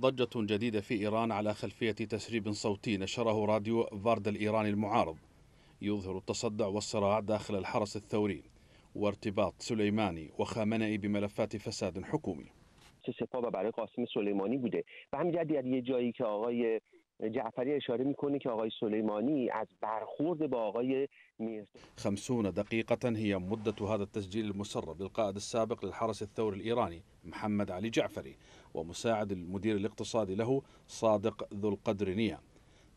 ضجة جديدة في إيران على خلفية تسريب صوتي نشره راديو فارد الإيراني المعارض يظهر التصدع والصراع داخل الحرس الثوري وارتباط سليماني وخامنئي بملفات فساد حكومي سپاه و برای قاسم سلیمانی بوده و همین یه جایی که آقای جعفری اشاره میکنه که آقای سلیمانی از برخورد با آقای میرزا 50 دقيقة هي مدة هذا التسجيل المسرب للقائد السابق للحرس الثوري الإيراني محمد علي جعفري ومساعد المدير الاقتصادي له صادق ذو القدر نية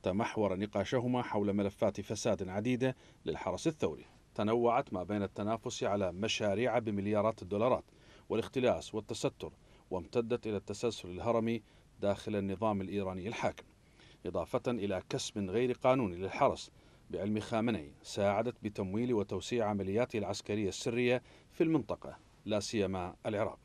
تمحور نقاشهما حول ملفات فساد عديدة للحرس الثوري تنوعت ما بين التنافس على مشاريع بمليارات الدولارات والاختلاس والتستر وامتدت إلى التسلسل الهرمي داخل النظام الإيراني الحاكم إضافة إلى كسب غير قانوني للحرس بعلم خامنئي ساعدت بتمويل وتوسيع عملياته العسكرية السرية في المنطقة لا سيما العراق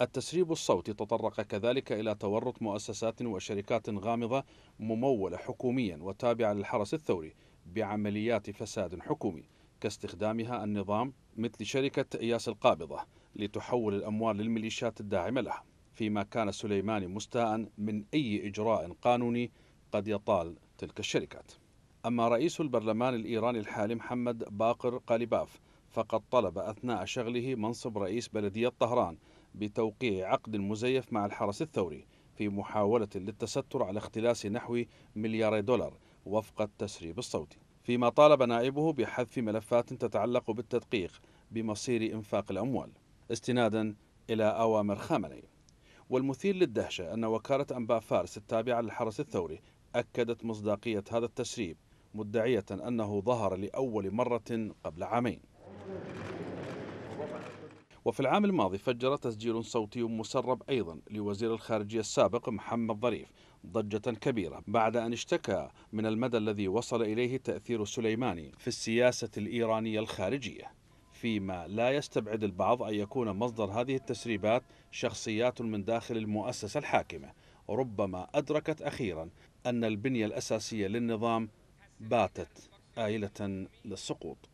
التسريب الصوتي تطرق كذلك إلى تورط مؤسسات وشركات غامضة ممولة حكوميا وتابعة للحرس الثوري بعمليات فساد حكومي كاستخدامها النظام مثل شركة إياس القابضة لتحول الأموال للميليشيات الداعمة لها فيما كان سليماني مستاء من أي إجراء قانوني قد يطال تلك الشركات أما رئيس البرلمان الإيراني الحالي محمد باقر قاليباف فقد طلب أثناء شغله منصب رئيس بلدية طهران بتوقيع عقد مزيف مع الحرس الثوري في محاولة للتستر على اختلاس نحو ملياري دولار وفق التسريب الصوتي فيما طالب نائبه بحذف ملفات تتعلق بالتدقيق بمصير إنفاق الأموال استنادا إلى أوامر خامنئي والمثير للدهشة أن وكالة أنباء فارس التابعة للحرس الثوري أكدت مصداقية هذا التسريب مدعية أنه ظهر لأول مرة قبل عامين وفي العام الماضي فجر تسجيل صوتي مسرب أيضا لوزير الخارجية السابق محمد ظريف ضجة كبيرة بعد أن اشتكى من المدى الذي وصل إليه تأثير سليماني في السياسة الإيرانية الخارجية فيما لا يستبعد البعض أن يكون مصدر هذه التسريبات شخصيات من داخل المؤسسة الحاكمة ربما أدركت أخيرا أن البنية الأساسية للنظام باتت آيلة للسقوط